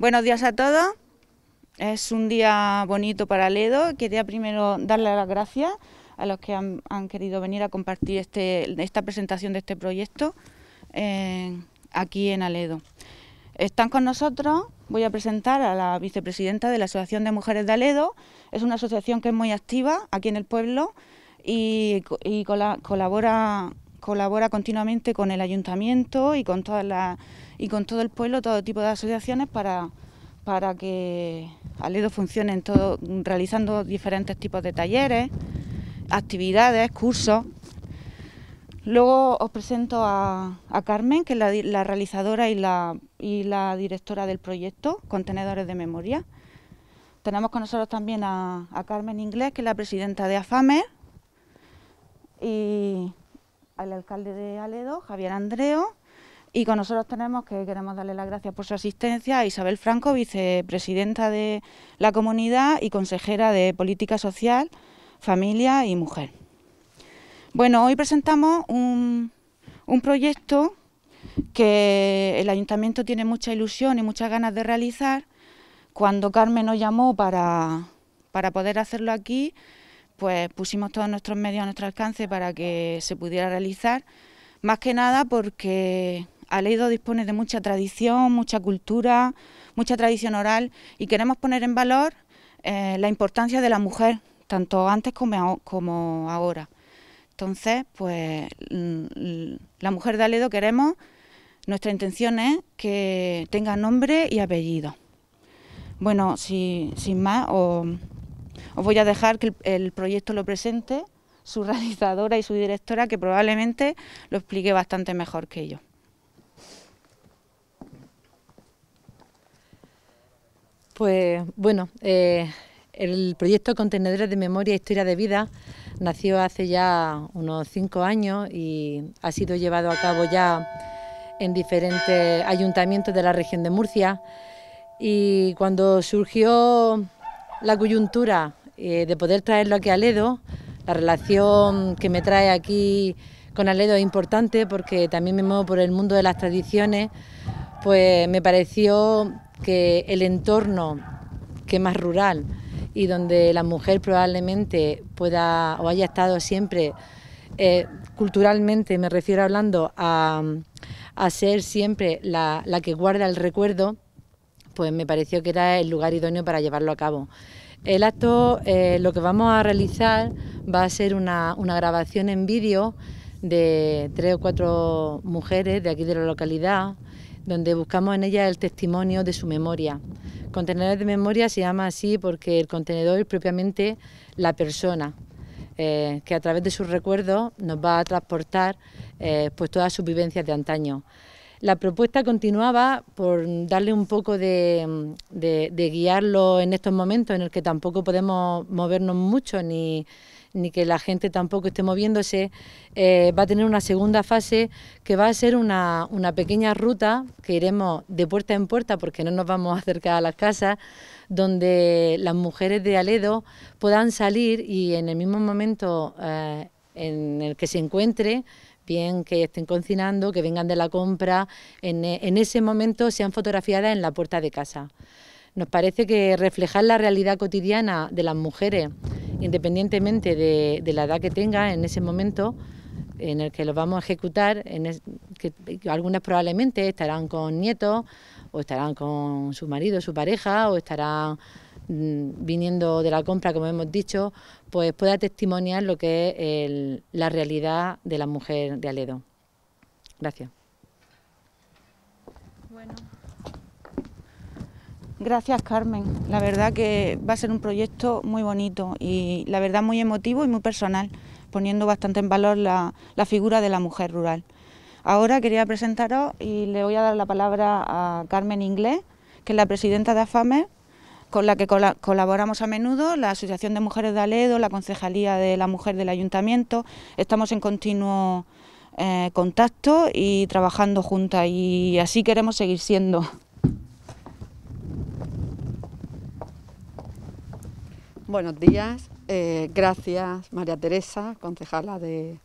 Buenos días a todos. Es un día bonito para Aledo. Quería primero darle las gracias a los que han, querido venir a compartir este, esta presentación de este proyecto eh, aquí en Aledo. Están con nosotros, voy a presentar a la vicepresidenta de la Asociación de Mujeres de Aledo. Es una asociación que es muy activa aquí en el pueblo y colabora colabora continuamente con el ayuntamiento y con todas las y con todo el pueblo, todo tipo de asociaciones para, para que Aledo funcione todo, realizando diferentes tipos de talleres, actividades, cursos. Luego os presento a, Carmen, que es la, realizadora y la, y la, directora del proyecto Contenedores de Memoria. Tenemos con nosotros también a, a Carmen Inglés, que es la presidenta de AFAME. Y al alcalde de Aledo, Javier Andreo, y con nosotros tenemos que queremos darle las gracias por su asistencia a Isabel Franco, vicepresidenta de la comunidad y consejera de Política Social, Familia y Mujer. Bueno, hoy presentamos un, proyecto que el ayuntamiento tiene mucha ilusión y muchas ganas de realizar. Cuando Carmen nos llamó para, para poder hacerlo aquí, pues pusimos todos nuestros medios a nuestro alcance para que se pudiera realizar, más que nada porque Aleido dispone de mucha tradición, mucha cultura, mucha tradición oral y queremos poner en valor eh, la importancia de la mujer, tanto antes como, ahora. Entonces, pues mm, la mujer de Aledo queremos, nuestra intención es que tenga nombre y apellido. Bueno, si, sin más, o os voy a dejar que el, proyecto lo presente su realizadora y su directora, que probablemente lo explique bastante mejor que yo. Pues bueno, eh, el proyecto Contenedores de Memoria e Historia de Vida nació hace ya unos cinco años y ha sido llevado a cabo ya en diferentes ayuntamientos de la región de Murcia. Y cuando surgió la coyuntura eh, de poder traerlo aquí a Ledo. La relación que me trae aquí con Aledo es importante porque también me muevo por el mundo de las tradiciones, pues me pareció que el entorno que es más rural y donde la mujer probablemente pueda o haya estado siempre eh, culturalmente, me refiero hablando a, a ser siempre la que guarda el recuerdo, pues me pareció que era el lugar idóneo para llevarlo a cabo. El acto, eh, lo que vamos a realizar va a ser una, grabación en vídeo de tres o cuatro mujeres de aquí de la localidad, donde buscamos en ellas el testimonio de su memoria. Contenedores de memoria se llama así porque el contenedor es propiamente la persona, eh, que a través de sus recuerdos nos va a transportar eh, pues todas sus vivencias de antaño. La propuesta continuaba por darle un poco de, guiarlo en estos momentos en el que tampoco podemos movernos mucho ni, que la gente tampoco esté moviéndose, eh, va a tener una segunda fase que va a ser una, pequeña ruta que iremos de puerta en puerta porque no nos vamos a acercar a las casas, donde las mujeres de Aledo puedan salir y en el mismo momento eh, en el que se encuentre bien que estén cocinando, que vengan de la compra, e, en, ese momento sean fotografiadas en la puerta de casa. Nos parece que reflejar la realidad cotidiana de las mujeres, independientemente de, la edad que tengan en ese momento, en el que los vamos a ejecutar, en que, algunas probablemente estarán con nietos o estarán con su marido, su pareja o estarán Mm, viniendo de la compra, como hemos dicho, pues pueda testimoniar lo que es la realidad de la mujer de Aledo. Gracias. Bueno. Gracias Carmen, la verdad que va a ser un proyecto muy bonito y la verdad muy emotivo y muy personal, poniendo bastante en valor la, la figura de la mujer rural. Ahora quería presentaros y le voy a dar la palabra a Carmen Inglés, que es la presidenta de AFAME con la que colaboramos a menudo, la Asociación de Mujeres de Aledo, la Concejalía de la Mujer del Ayuntamiento. Estamos en continuo eh, contacto y trabajando juntas y así queremos seguir siendo. Buenos días, eh, gracias María Teresa, concejala de,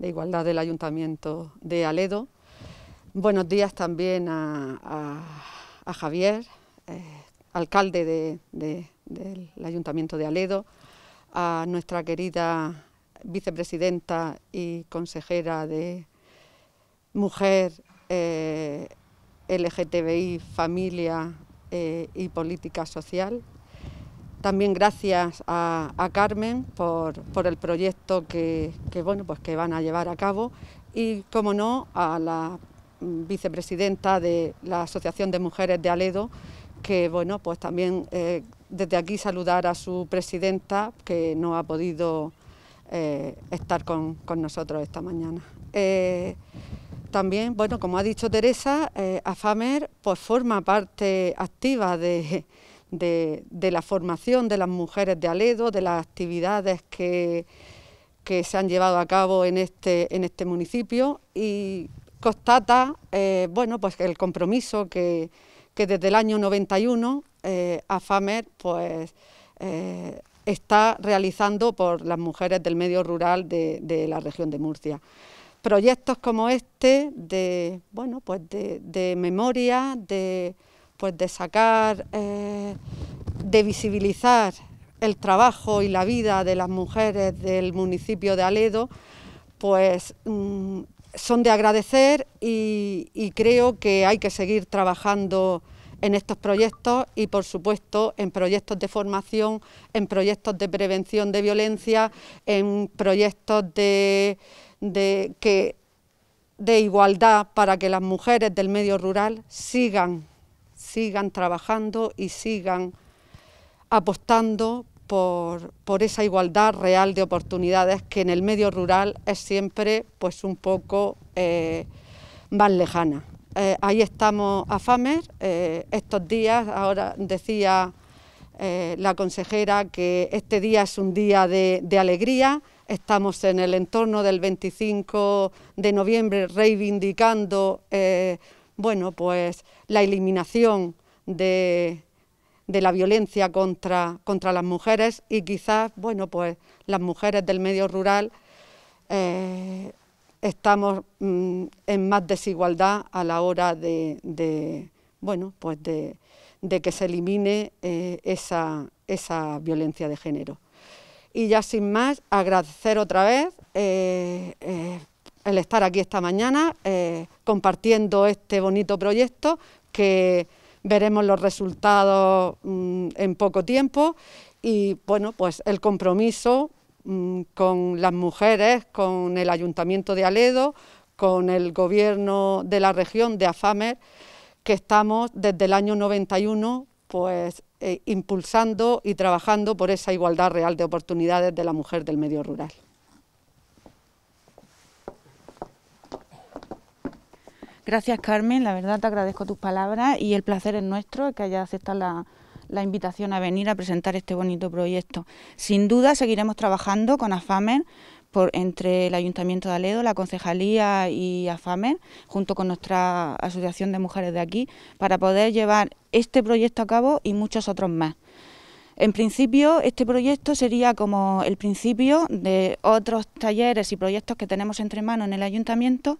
Igualdad del Ayuntamiento de Aledo. Buenos días también a, Javier, eh, alcalde del Ayuntamiento de Aledo, a nuestra querida vicepresidenta y consejera de Mujer, eh, LGTBI, Familia eh, y Política Social. También gracias a, Carmen por, el proyecto que, bueno, pues que van a llevar a cabo y, como no, a la vicepresidenta de la Asociación de Mujeres de Aledo, que bueno, pues también eh, desde aquí saludar a su presidenta que no ha podido eh, estar con, nosotros esta mañana. Eh, también, bueno, como ha dicho Teresa, AFAMER pues forma parte activa de, de, la formación de las mujeres de Aledo, de las actividades que, que se han llevado a cabo en este, en este municipio y constata, bueno, pues el compromiso que, que desde el año 91 eh, AFAMER pues, eh, está realizando por las mujeres del medio rural de, la región de Murcia. Proyectos como este de, bueno, pues de, memoria, de, pues de sacar, eh, de visibilizar el trabajo y la vida de las mujeres del municipio de Aledo, pues mm, son de agradecer y, creo que hay que seguir trabajando en estos proyectos y por supuesto en proyectos de formación, en proyectos de prevención de violencia, en proyectos de, que, de igualdad para que las mujeres del medio rural sigan, sigan trabajando y sigan apostando por, por, esa igualdad real de oportunidades que en el medio rural es siempre pues un poco eh, más lejana. Eh, ahí estamos a FAMER, eh, estos días, ahora decía la consejera que este día es un día de, de, alegría, estamos en el entorno del 25 de noviembre reivindicando bueno, pues, la eliminación de de la violencia contra, contra las mujeres y quizás, bueno, pues las mujeres del medio rural eh, estamos mm, en más desigualdad a la hora de, bueno, pues de, que se elimine eh, esa, violencia de género. Y ya sin más, agradecer otra vez eh, el estar aquí esta mañana compartiendo este bonito proyecto que veremos los resultados mm, en poco tiempo y bueno, pues el compromiso mm, con las mujeres, con el Ayuntamiento de Aledo, con el gobierno de la región de AFAMER, que estamos desde el año 91 pues eh, impulsando y trabajando por esa igualdad real de oportunidades de la mujer del medio rural. Gracias Carmen, la verdad te agradezco tus palabras y el placer es nuestro que hayas aceptado la, invitación a venir a presentar este bonito proyecto. Sin duda seguiremos trabajando con AFAMEN por, entre el Ayuntamiento de Aledo, la Concejalía y AFAMEN, junto con nuestra Asociación de Mujeres de aquí, para poder llevar este proyecto a cabo y muchos otros más. En principio, este proyecto sería como el principio de otros talleres y proyectos que tenemos entre manos en el Ayuntamiento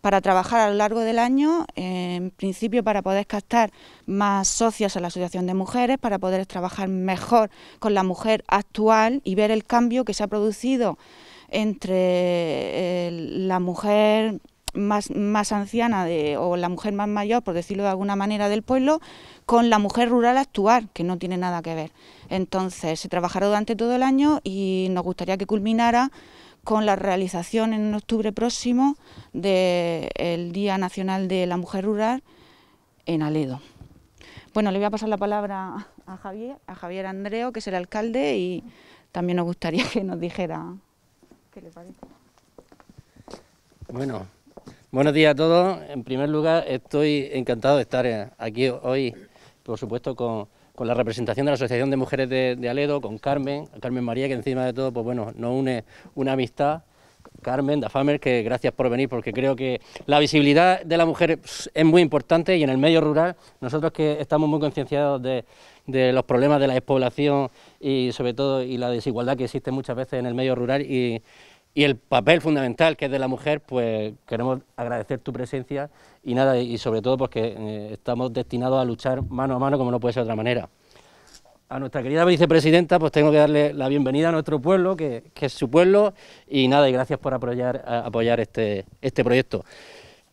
para trabajar a lo largo del año, en principio para poder captar más socias a la Asociación de Mujeres, para poder trabajar mejor con la mujer actual y ver el cambio que se ha producido entre eh, la mujer más, más anciana de, o la mujer más mayor, por decirlo de alguna manera, del pueblo, con la mujer rural actual, que no tiene nada que ver. Entonces, se trabajará durante todo el año y nos gustaría que culminara con la realización en octubre próximo del Día Nacional de la Mujer Rural en Aledo. Bueno, le voy a pasar la palabra a Javier, a Javier Andreo, que es el alcalde, y también nos gustaría que nos dijera qué le parece. Bueno, buenos días a todos. En primer lugar, estoy encantado de estar aquí hoy, por supuesto, con, con la representación de la Asociación de Mujeres de, Aledo, con Carmen, Carmen María, que encima de todo, pues bueno, nos une una amistad. Carmen Dafamer, que gracias por venir, porque creo que la visibilidad de la mujer es muy importante y en el medio rural, nosotros que estamos muy concienciados de, de los problemas de la despoblación y sobre todo y la desigualdad que existe muchas veces en el medio rural y y el papel fundamental que es de la mujer, pues queremos agradecer tu presencia y nada, y sobre todo porque eh, estamos destinados a luchar mano a mano como no puede ser de otra manera. A nuestra querida vicepresidenta, pues tengo que darle la bienvenida a nuestro pueblo, que, es su pueblo, y nada, y gracias por apoyar, apoyar este, este proyecto.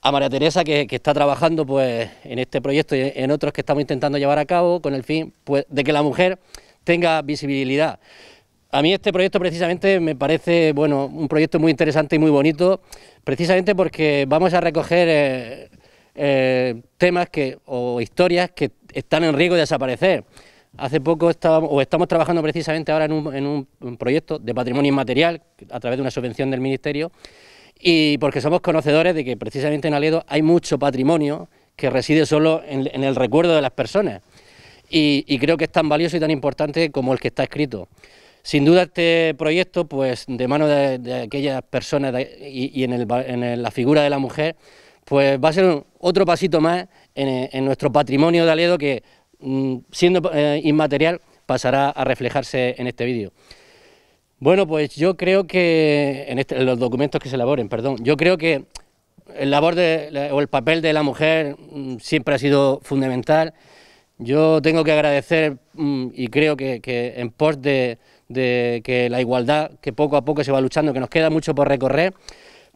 A María Teresa, que, que, está trabajando pues, en este proyecto y en otros que estamos intentando llevar a cabo, con el fin pues, de que la mujer tenga visibilidad. A mí este proyecto precisamente me parece, bueno, un proyecto muy interesante y muy bonito, precisamente porque vamos a recoger eh, eh, temas que, o historias que están en riesgo de desaparecer. Hace poco estábamos, o estamos trabajando precisamente ahora en un, proyecto de patrimonio inmaterial a través de una subvención del Ministerio y porque somos conocedores de que precisamente en Aledo hay mucho patrimonio que reside solo en, el recuerdo de las personas y creo que es tan valioso y tan importante como el que está escrito. Sin duda este proyecto, pues de mano de, aquellas personas y, en, la figura de la mujer, pues va a ser otro pasito más en, nuestro patrimonio de Aledo que, mm, siendo eh, inmaterial, pasará a reflejarse en este vídeo. Bueno, pues yo creo que, en, este, los documentos que se elaboren, perdón, yo creo que el labor o el papel de la mujer mm, siempre ha sido fundamental. Yo tengo que agradecer mm, y creo que en pos de, de que la igualdad que poco a poco se va luchando, que nos queda mucho por recorrer,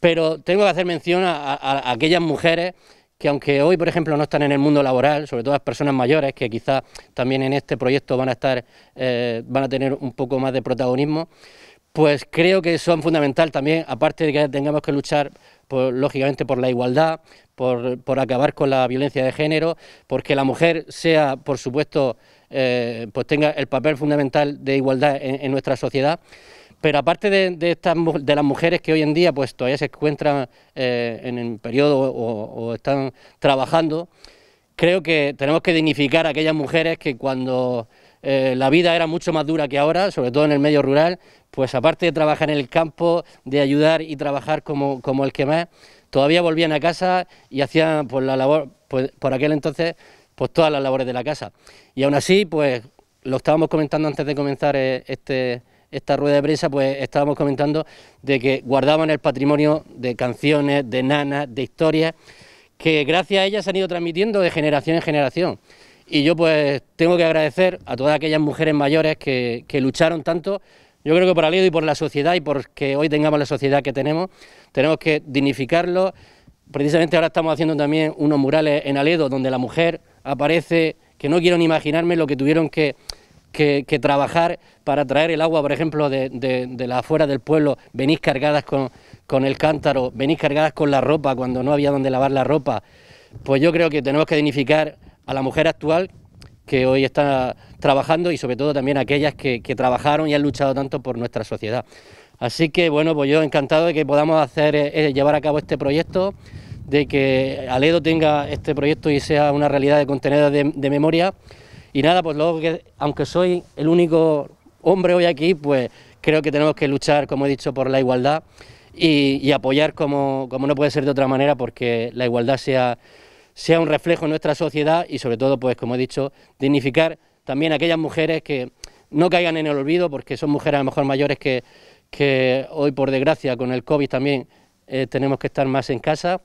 pero tengo que hacer mención a, aquellas mujeres que aunque hoy, por ejemplo, no están en el mundo laboral, sobre todo las personas mayores, que quizás también en este proyecto van a estar, eh, van a tener un poco más de protagonismo, pues creo que son fundamental también, aparte de que tengamos que luchar, por, lógicamente, por la igualdad, por, por acabar con la violencia de género, porque la mujer sea, por supuesto, eh, pues tenga el papel fundamental de igualdad en, nuestra sociedad. Pero aparte de, estas, de las mujeres que hoy en día pues, todavía se encuentran eh, en el periodo o, están trabajando, creo que tenemos que dignificar a aquellas mujeres que cuando eh, la vida era mucho más dura que ahora, sobre todo en el medio rural, pues aparte de trabajar en el campo, de ayudar y trabajar como, como el que más, todavía volvían a casa y hacían pues, la labor, pues, por aquel entonces pues todas las labores de la casa. Y aún así, pues lo estábamos comentando antes de comenzar eh, este, esta rueda de prensa, pues estábamos comentando de que guardaban el patrimonio de canciones, de nanas, de historias, que gracias a ellas se han ido transmitiendo de generación en generación. Y yo pues tengo que agradecer a todas aquellas mujeres mayores que, que lucharon tanto yo creo que por Aledo y por la sociedad y por que hoy tengamos la sociedad que tenemos, tenemos que dignificarlo. Precisamente ahora estamos haciendo también unos murales en Aledo donde la mujer aparece, que no quiero ni imaginarme lo que tuvieron que, trabajar para traer el agua, por ejemplo, de, de, de las afueras del pueblo, venís cargadas con, el cántaro, venís cargadas con la ropa cuando no había donde lavar la ropa. Pues yo creo que tenemos que dignificar a la mujer actual que hoy está trabajando y sobre todo también a aquellas que, trabajaron y han luchado tanto por nuestra sociedad. Así que bueno, pues yo encantado de que podamos hacer eh, eh, llevar a cabo este proyecto de que Aledo tenga este proyecto y sea una realidad de contenedores de, memoria. Y nada, pues luego que, aunque soy el único hombre hoy aquí, pues creo que tenemos que luchar, como he dicho, por la igualdad y, apoyar como, como no puede ser de otra manera, porque la igualdad sea, sea un reflejo en nuestra sociedad y sobre todo, pues como he dicho, dignificar también a aquellas mujeres que no caigan en el olvido, porque son mujeres a lo mejor mayores que, que hoy, por desgracia, con el COVID también eh, tenemos que estar más en casa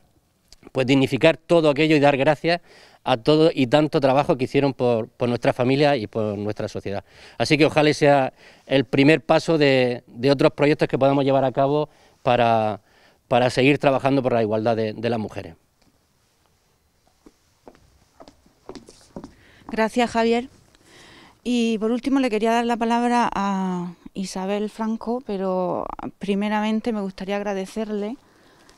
pues dignificar todo aquello y dar gracias a todo y tanto trabajo que hicieron por, nuestra familia y por nuestra sociedad. Así que ojalá sea el primer paso de, otros proyectos que podamos llevar a cabo para, seguir trabajando por la igualdad de, de las mujeres. Gracias, Javier. Y por último le quería dar la palabra a Isabel Franco, pero primeramente me gustaría agradecerle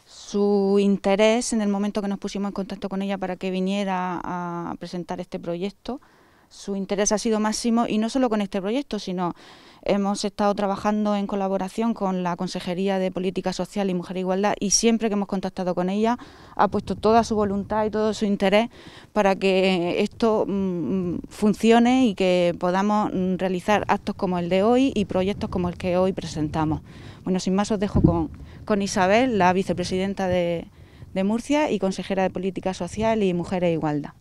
su interés en el momento que nos pusimos en contacto con ella para que viniera a presentar este proyecto su interés ha sido máximo y no solo con este proyecto, sino hemos estado trabajando en colaboración con la Consejería de Política Social y Mujer e Igualdad y siempre que hemos contactado con ella ha puesto toda su voluntad y todo su interés para que esto mm, mm, funcione y que podamos mm, realizar actos como el de hoy y proyectos como el que hoy presentamos. Bueno, sin más os dejo con, con Isabel, la vicepresidenta de, Murcia y consejera de Política Social y Mujer e Igualdad.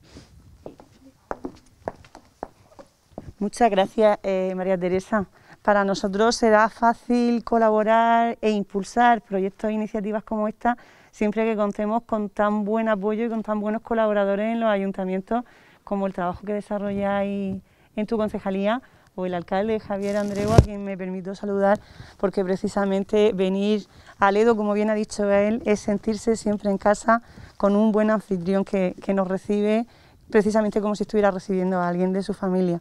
Muchas gracias, eh, María Teresa. Para nosotros será fácil colaborar e impulsar proyectos e iniciativas como esta siempre que contemos con tan buen apoyo y con tan buenos colaboradores en los ayuntamientos como el trabajo que desarrolláis en tu concejalía o el alcalde Javier Andreu, a quien me permito saludar, porque precisamente venir a Ledo, como bien ha dicho él, es sentirse siempre en casa con un buen anfitrión que nos recibe precisamente como si estuviera recibiendo a alguien de su familia.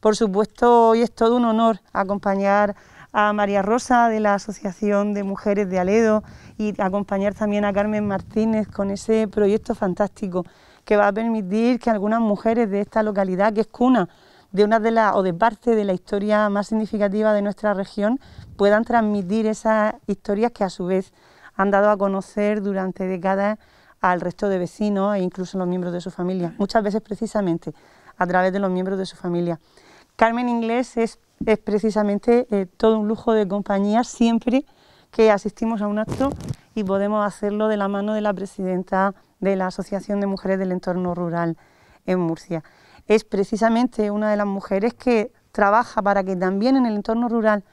Por supuesto, hoy es todo un honor acompañar a María Rosa de la Asociación de Mujeres de Aledo y acompañar también a Carmen Martínez con ese proyecto fantástico que va a permitir que algunas mujeres de esta localidad, que es cuna de una de las o de parte de la historia más significativa de nuestra región, puedan transmitir esas historias que a su vez han dado a conocer durante décadas al resto de vecinos e incluso a los miembros de su familia, muchas veces precisamente a través de los miembros de su familia. Carmen Inglés es, precisamente eh, todo un lujo de compañía siempre que asistimos a un acto y podemos hacerlo de la mano de la presidenta de la Asociación de Mujeres del Entorno Rural en Murcia. Es precisamente una de las mujeres que trabaja para que también en el entorno rural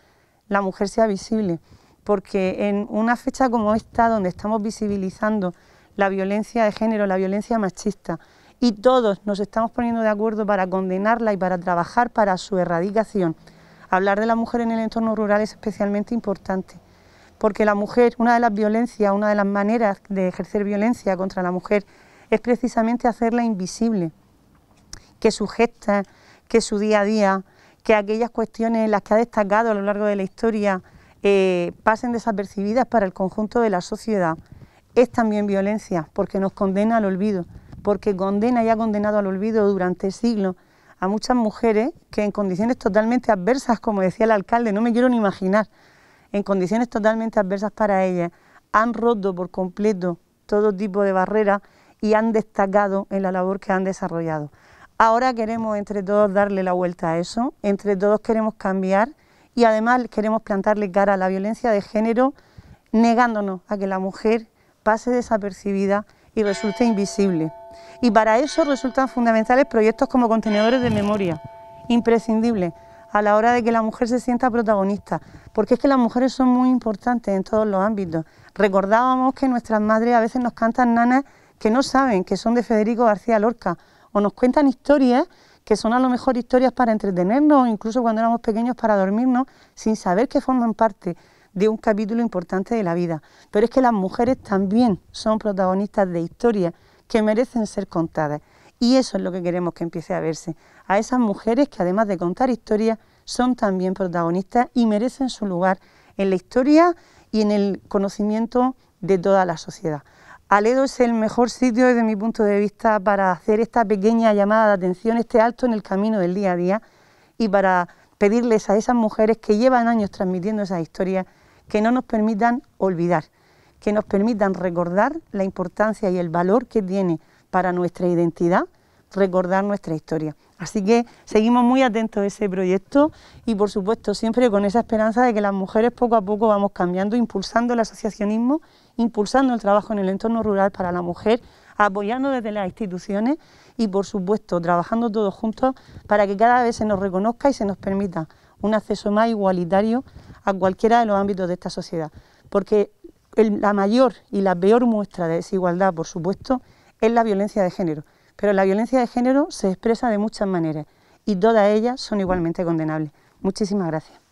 la mujer sea visible, porque en una fecha como esta, donde estamos visibilizando la violencia de género, la violencia machista, y todos nos estamos poniendo de acuerdo para condenarla y para trabajar para su erradicación. Hablar de la mujer en el entorno rural es especialmente importante, porque la mujer, una de las violencias, una de las maneras de ejercer violencia contra la mujer es precisamente hacerla invisible, que su gesta, que su día a día, que aquellas cuestiones las que ha destacado a lo largo de la historia eh, pasen desapercibidas para el conjunto de la sociedad. Es también violencia, porque nos condena al olvido porque condena y ha condenado al olvido durante siglos a muchas mujeres que en condiciones totalmente adversas, como decía el alcalde, no me quiero ni imaginar, en condiciones totalmente adversas para ellas, han roto por completo todo tipo de barreras y han destacado en la labor que han desarrollado. Ahora queremos entre todos darle la vuelta a eso, entre todos queremos cambiar y además queremos plantarle cara a la violencia de género, negándonos a que la mujer pase desapercibida y resulta invisible. Y para eso resultan fundamentales proyectos como contenedores de memoria, imprescindibles a la hora de que la mujer se sienta protagonista, porque es que las mujeres son muy importantes en todos los ámbitos. Recordábamos que nuestras madres a veces nos cantan nanas que no saben que son de Federico García Lorca, o nos cuentan historias que son a lo mejor historias para entretenernos, o incluso cuando éramos pequeños para dormirnos, sin saber que forman parte de un capítulo importante de la vida. Pero es que las mujeres también son protagonistas de historias que merecen ser contadas. Y eso es lo que queremos que empiece a verse. A esas mujeres que además de contar historias, son también protagonistas y merecen su lugar en la historia y en el conocimiento de toda la sociedad. Aledo es el mejor sitio desde mi punto de vista para hacer esta pequeña llamada de atención, este alto en el camino del día a día y para pedirles a esas mujeres que llevan años transmitiendo esas historias que no nos permitan olvidar, que nos permitan recordar la importancia y el valor que tiene para nuestra identidad recordar nuestra historia. Así que seguimos muy atentos a ese proyecto y por supuesto siempre con esa esperanza de que las mujeres poco a poco vamos cambiando, impulsando el asociacionismo, impulsando el trabajo en el entorno rural para la mujer, apoyando desde las instituciones y por supuesto trabajando todos juntos para que cada vez se nos reconozca y se nos permita un acceso más igualitario a cualquiera de los ámbitos de esta sociedad, porque la mayor y la peor muestra de desigualdad, por supuesto, es la violencia de género, pero la violencia de género se expresa de muchas maneras y todas ellas son igualmente condenables. Muchísimas gracias.